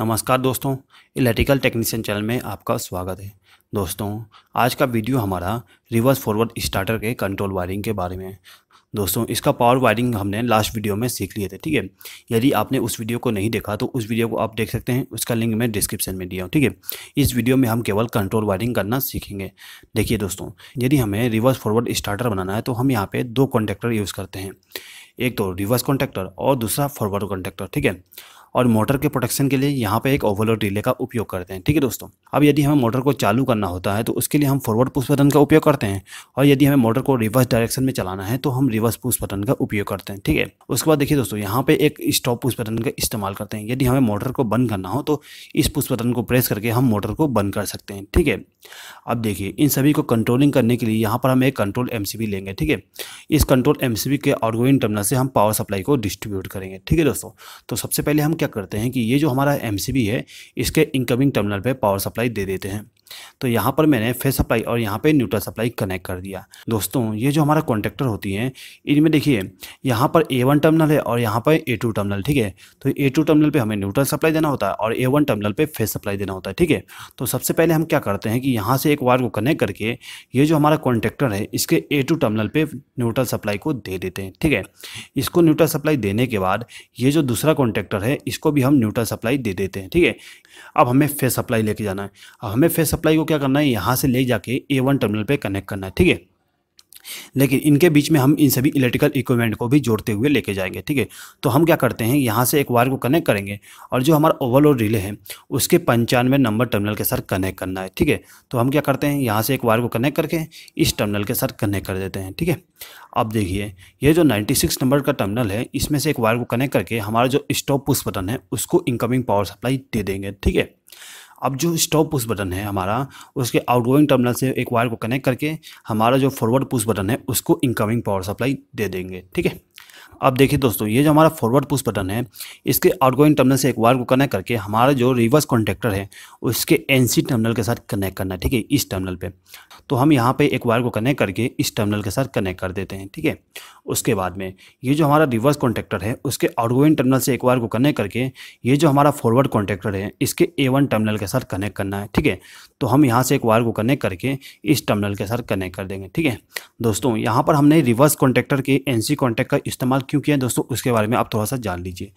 नमस्कार दोस्तों electrical technician channel में आपका स्वागत है दोस्तों आज का वीडियो हमारा रिवर्स फॉरवर्ड स्टार्टर के कंट्रोल वायरिंग के बारे में है दोस्तों इसका पावर वायरिंग हमने लास्ट वीडियो में सीख लिए थे ठीक है यदि आपने उस वीडियो को नहीं देखा तो उस वीडियो को आप देख सकते हैं उसका लिंक मैं डिस्क्रिप्शन में दिया हूँ ठीक है इस वीडियो में हम केवल कंट्रोल वायरिंग करना सीखेंगे देखिए दोस्तों यदि हमें रिवर्स फॉरवर्ड स्टार्टर बनाना है तो हम यहाँ पर दो कॉन्टेक्टर यूज़ करते हैं एक तो रिवर्स कॉन्टेक्टर और दूसरा फॉरवर्ड कॉन्टेक्टर ठीक है और मोटर के प्रोटेक्शन के लिए यहाँ पे एक ओवरलोड रिले का उपयोग करते हैं ठीक है दोस्तों अब यदि हमें मोटर को चालू करना होता है तो उसके लिए हम फॉरवर्ड पुश बटन का उपयोग करते हैं और यदि हमें मोटर को रिवर्स डायरेक्शन में चलाना है तो हम रिवर्स पुश बटन का उपयोग करते हैं ठीक है उसके बाद देखिए दोस्तों यहाँ पे एक स्टॉप पुश बटन का इस्तेमाल करते हैं यदि हमें मोटर को बंद करना हो तो इस पुश बटन को प्रेस करके हम मोटर को बंद कर सकते हैं ठीक है अब देखिए इन सभी को कंट्रोलिंग करने के लिए यहाँ पर हम एक कंट्रोल एम लेंगे ठीक है इस कंट्रोल एम के आउटगोइंग टर्मिनल से हम पावर सप्लाई को डिस्ट्रीब्यूट करेंगे ठीक है दोस्तों तो सबसे पहले हम क्या करते हैं कि ये जो हमारा एम है इसके इनकमिंग टर्मिनल पर पावर सप्लाई दे देते हैं तो यहाँ पर मैंने फेस सप्लाई और यहाँ पे न्यूट्रल सप्लाई कनेक्ट कर दिया दोस्तों ये जो हमारा कॉन्टेक्टर होती हैं इनमें देखिए यहाँ पर ए वन टर्मिनल है और यहाँ पर ए टू टर्मिनल ठीक है तो ए टू टर्मिनल पर हमें न्यूट्रल सप्लाई देना होता है और ए वन टर्मिनल पर फेस सप्लाई देना होता है ठीक है तो सबसे पहले हम क्या करते हैं कि यहाँ से एक वायर को कनेक्ट करके ये जो हमारा कॉन्टेक्टर है इसके ए टू टर्मिनल पर न्यूट्रल सप्लाई को दे देते हैं ठीक है इसको न्यूट्रल सप्लाई देने के बाद ये जो दूसरा कॉन्टेक्टर है इसको भी हम न्यूट्रल सप्लाई दे देते हैं ठीक है अब हमें फेस सप्लाई लेके जाना है अब हमें फेस सप्लाई को क्या करना है यहाँ से ले जाके ए वन टर्मिनल पर कनेक्ट करना है ठीक है लेकिन इनके बीच में हम इन सभी इलेक्ट्रिकल इक्विपमेंट को भी जोड़ते हुए लेके जाएंगे ठीक है तो हम क्या करते हैं यहाँ से एक वायर को कनेक्ट करेंगे और जो हमारा ओवरलोड रिले है उसके पंचानवे नंबर टर्मिनल के साथ कनेक्ट करना है ठीक है तो हम क्या करते हैं यहाँ से एक वायर को कनेक्ट करके इस टर्मिनल के साथ कनेक्ट कर देते हैं ठीक है अब देखिए ये जो सिक्स नंबर का टर्मिनल है इसमें से एक वायर को कनेक्ट करके हमारा जो स्टॉप पुश बटन है उसको इनकमिंग पावर सप्लाई दे देंगे ठीक है अब जो स्टॉप पुश बटन है हमारा उसके आउटगोइंग टर्मिनल से एक वायर को कनेक्ट करके हमारा जो फॉरवर्ड पुश बटन है उसको इनकमिंग पावर सप्लाई दे देंगे ठीक है अब देखिए दोस्तों ये जो हमारा फॉरवर्ड पुश बटन है इसके आउटगोइंग टर्मिनल से एक वायर को कनेक्ट करके हमारा जो रिवर्स कॉन्टेक्टर है उसके एनसी टर्मिनल के साथ कनेक्ट करना है ठीक है इस टर्मिनल पे तो हम यहाँ पे एक वायर को कनेक्ट करके इस टर्मिनल के साथ कनेक्ट कर देते हैं ठीक है उसके बाद में ये जो हमारा रिवर्स कॉन्टेक्टर है उसके आउटगोइंग टर्मिनल से एक वायर को कनेक्ट करके ये जो हमारा फॉरवर्ड कॉन्टेक्टर है इसके ए टर्मिनल के साथ कनेक्ट करना है ठीक है तो हम यहाँ से एक वायर को कनेक्ट करके इस टर्मिनल के साथ कनेक्ट कर देंगे ठीक है दोस्तों यहाँ पर हमने रिवर्स कॉन्टेक्टर के सी कॉन्टेक्ट का इस्तेमाल क्यों किया दोस्तों उसके बारे में आप थोड़ा सा जान लीजिए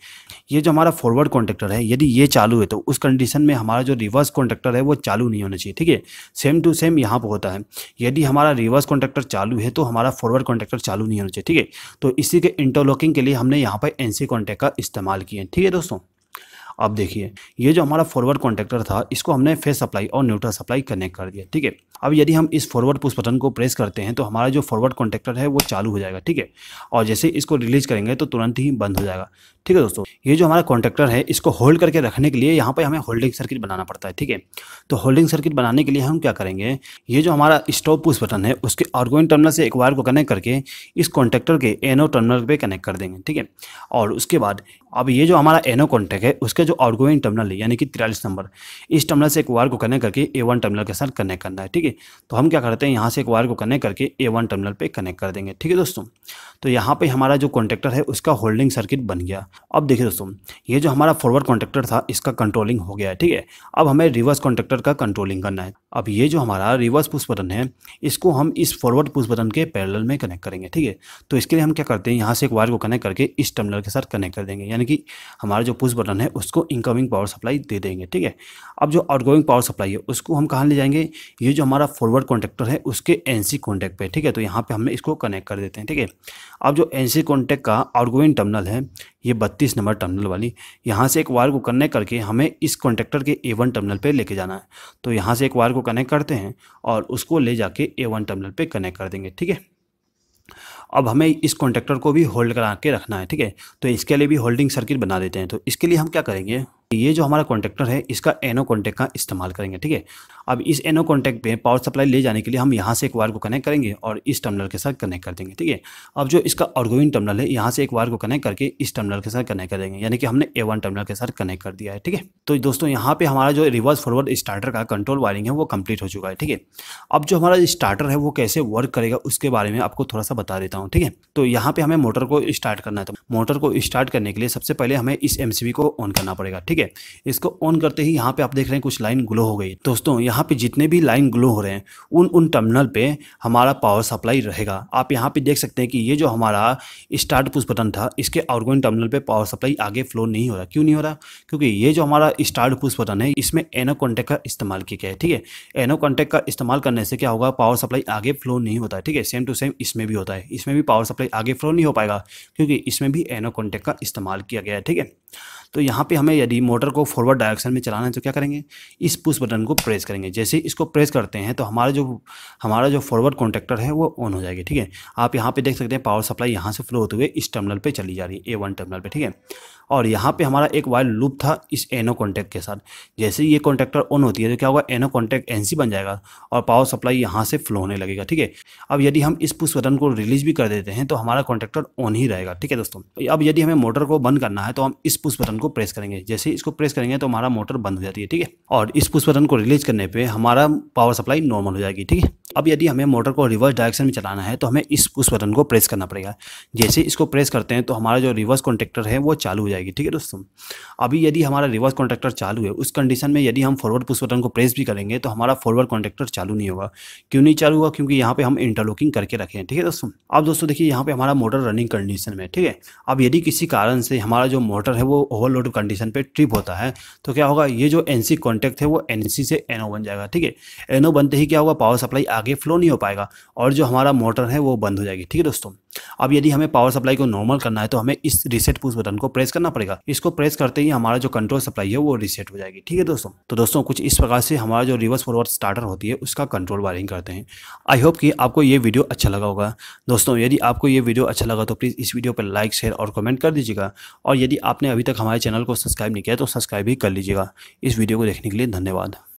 ये जो हमारा फॉरवर्ड कॉन्ट्रेक्टर है यदि ये चालू है तो उस कंडीशन में हमारा जो रिवर्स कॉन्ट्रेक्टर है वो चालू नहीं होना चाहिए ठीक है सेम टू सेम यहाँ पर होता है यदि हमारा रिवर्स कॉन्ट्रेक्टर चालू है तो हमारा फॉरवर्ड कॉन्ट्रेक्टर चालू नहीं होना चाहिए ठीक है तो इसी के इंटरलॉकिंग के लिए हमने यहाँ पर एन सी का इस्तेमाल किया ठीक है दोस्तों अब देखिए ये जो हमारा फॉरवर्ड कॉन्टेक्टर था इसको हमने फेस सप्लाई और न्यूट्रल सप्लाई कनेक्ट कर दिया ठीक है अब यदि हम इस फॉरवर्ड पुश बटन को प्रेस करते हैं तो हमारा जो फॉरवर्ड कॉन्टेक्टर है वो चालू हो जाएगा ठीक है और जैसे इसको रिलीज करेंगे तो तुरंत ही बंद हो जाएगा ठीक है दोस्तों ये जो हमारा कॉन्टेक्टर है इसको होल्ड करके रखने के लिए यहाँ पर हमें होल्डिंग सर्किट बनाना पड़ता है ठीक है तो होल्डिंग सर्किट बनाने के लिए हम क्या करेंगे ये जो हमारा स्टॉप पुश बटन है उसके आउटगोइंग टर्मिनल से एक वायर को कनेक्ट करके इस कॉन्टेक्टर के एनओ टर्मिनल पर कनेक्ट कर देंगे ठीक है और उसके बाद अब ये जो हमारा एनो कॉन्टैक्ट है उसके जो आउटगोइंग टर्मिनल है यानी कि तिरालीस नंबर इस टर्मिनल से एक वायर को कनेक्ट करके ए वन टर्मिनल के साथ कनेक्ट करना है ठीक है तो हम क्या करते हैं यहाँ से एक वायर को कनेक्ट करके ए वन टर्मिनल पे कनेक्ट कर देंगे ठीक है दोस्तों तो यहाँ पे हमारा जो कॉन्टैक्टर है उसका होल्डिंग सर्किट बन गया अब देखिए दोस्तों ये जो हमारा फॉरवर्ड कॉन्टैक्टर था इसका कंट्रोलिंग हो गया है ठीक है अब हमें रिवर्स कॉन्टैक्टर का कंट्रोलिंग करना है अब ये जो हमारा रिवर्स पुश बटन है इसको हम इस फॉरवर्ड पुश बटन के पैरेलल में कनेक्ट करेंगे ठीक है तो इसके लिए हम क्या करते हैं यहाँ से एक वायर को कनेक्ट करके इस टर्मिनल के साथ कनेक्ट कर देंगे यानी कि हमारा जो पुश बटन है उसको इनकमिंग पावर सप्लाई दे देंगे ठीक है अब जो आउटगोइंग पावर सप्लाई है उसको हम कहाँ ले जाएंगे ये जो हमारा फॉरवर्ड कॉन्टेक्टर है उसके एन सी कॉन्टैक्ट पर ठीक है तो यहाँ पर हमने इसको कनेक्ट कर देते हैं ठीक है अब जो एन सी कॉन्टेक्ट का आउटगोइंग टर्मिनल है ये बत्तीस नंबर टर्मिनल वाली यहाँ से एक वायर को कनेक्ट करके हमें इस कॉन्टेक्टर के ए वन टर्मिनल पर लेके जाना है तो यहाँ से एक वायर को कनेक्ट करते हैं और उसको ले जाके ए वन टर्मिनल पर कनेक्ट कर देंगे ठीक है अब हमें इस कॉन्टेक्टर को भी होल्ड करा के रखना है ठीक है तो इसके लिए भी होल्डिंग सर्किट बना देते हैं तो इसके लिए हम क्या करेंगे ये जो हमारा कॉन्टेक्टर है इसका एनो कॉन्टेक्ट का इस्तेमाल करेंगे ठीक है अब इस एनो कॉन्टेक्ट पे पावर सप्लाई ले जाने के लिए हम यहाँ से एक वायर को कनेक्ट करेंगे और इस टर्मिनल के साथ कनेक्ट कर देंगे ठीक है अब जो इसका ऑर्गोविंग टर्मिनल है यहाँ से एक वायर को कनेक्ट करके इस टर्मिनल के साथ कनेक्ट कर देंगे यानी कि हमने ए टर्मिनल के साथ कनेक्ट कर दिया है ठीक है तो दोस्तों यहाँ पे हमारा जो रिवर्स फॉरवर्ड स्टार्टर का कंट्रोल वायरिंग है वो कंप्लीट हो चुका है ठीक है अब जो हमारा स्टार्टर है वो कैसे वर्क करेगा उसके बारे में आपको थोड़ा सा बता देता हूँ ठीक है तो यहाँ पे हमें मोटर को स्टार्ट करना है तो मोटर को स्टार्ट करने के लिए सबसे पहले हमें इस एमसीबी को ऑन करना पड़ेगा ठीक है है इसको ऑन करते ही यहाँ पे आप देख रहे हैं कुछ लाइन ग्लो हो गई दोस्तों यहाँ पे जितने भी लाइन ग्लो हो रहे हैं उन उन टर्मिनल पे हमारा पावर सप्लाई रहेगा आप यहाँ पे देख सकते हैं कि ये जो हमारा स्टार्ट पुश बटन था इसके आउटगोइंग टर्मिनल पे पावर सप्लाई आगे फ्लो नहीं हो रहा क्यों नहीं हो रहा क्योंकि ये जो हमारा स्टार्ट पुश बटन है इसमें एनो कॉन्टेक्ट का इस्तेमाल किया गया है ठीक है एनो कॉन्टेक्ट का इस्तेमाल करने से क्या होगा पावर सप्लाई आगे फ्लो नहीं होता ठीक है सेम टू सेम इसमें भी होता है इसमें भी पावर सप्लाई आगे फ्लो नहीं हो पाएगा क्योंकि इसमें भी एनो कॉन्टेक्ट का इस्तेमाल किया गया है ठीक है तो यहाँ पे हमें यदि मोटर को फॉरवर्ड डायरेक्शन में चलाना है तो क्या करेंगे इस पुश बटन को प्रेस करेंगे जैसे इसको प्रेस करते हैं तो हमारा जो हमारा जो फॉरवर्ड कॉन्टेक्टर है वो ऑन हो जाएगी ठीक है आप यहाँ पे देख सकते हैं पावर सप्लाई यहाँ से फ्लो होते हुए इस टर्मिनल पर चली जा रही है ए वन टर्मिनल पर ठीक है और यहाँ पे हमारा एक वायर लूप था इस एनो कॉन्टैक्ट के साथ जैसे ये कॉन्ट्रेक्टर ऑन होती है तो क्या होगा एनो कॉन्टैक्ट एनसी बन जाएगा और पावर सप्लाई यहाँ से फ्लो होने लगेगा ठीक है अब यदि हम इस पुश बटन को रिलीज भी कर देते हैं तो हमारा कॉन्ट्रेक्टर ऑन ही रहेगा ठीक है दोस्तों अब यदि हमें मोटर को बंद करना है तो हम इस पुश बटन को प्रेस करेंगे जैसे इस इसको प्रेस करेंगे तो हमारा मोटर बंद हो जाती है ठीक है और इस पुष्पतन को रिलीज करने पर हमारा पावर सप्लाई नॉर्मल हो जाएगी ठीक है अब यदि हमें मोटर को रिवर्स डायरेक्शन में चलाना है तो हमें इस पुश बटन को प्रेस करना पड़ेगा जैसे इसको प्रेस करते हैं तो हमारा जो रिवर्स कॉन्ट्रेक्टर है वो चालू हो जाएगी ठीक है दोस्तों अभी यदि हमारा रिवर्स कॉन्ट्रेक्टर चालू है उस कंडीशन में यदि हम फॉरवर्ड पुश बटन को प्रेस भी करेंगे तो हमारा फॉरवर्ड कॉन्ट्रेक्टर चालू नहीं होगा क्यों नहीं चालू होगा क्योंकि यहाँ पर हम इंटरलॉकिंग करके रखे हैं ठीक है दोस्तों अब दोस्तों देखिए यहाँ पर हमारा मोटर रनिंग कंडीशन में ठीक है अब यदि किसी कारण से हमारा जो मोटर है वो ओवरलोड कंडीशन पर ट्रिप होता है तो क्या होगा ये जो एन सी है वो एन से एन बन जाएगा ठीक है एनओ बनते ही क्या होगा पावर सप्लाई आगे फ्लो नहीं हो पाएगा और जो हमारा मोटर है वो बंद हो जाएगी ठीक है दोस्तों अब यदि हमें पावर सप्लाई को नॉर्मल करना है तो हमें इस रिसेट पुश बटन को प्रेस करना पड़ेगा इसको प्रेस करते ही हमारा जो कंट्रोल सप्लाई है वो रिसेट हो जाएगी ठीक है दोस्तों तो दोस्तों कुछ इस प्रकार से हमारा जो रिवर्स फॉरवर्ड स्टार्टर होती है उसका कंट्रोल वायरिंग करते हैं आई होप कि आपको ये वीडियो अच्छा लगा होगा दोस्तों यदि आपको ये वीडियो अच्छा लगा तो प्लीज़ इस वीडियो पर लाइक शेयर और कमेंट कर दीजिएगा और यदि आपने अभी तक हमारे चैनल को सब्सक्राइब नहीं किया तो सब्सक्राइब भी कर लीजिएगा इस वीडियो को देखने के लिए धन्यवाद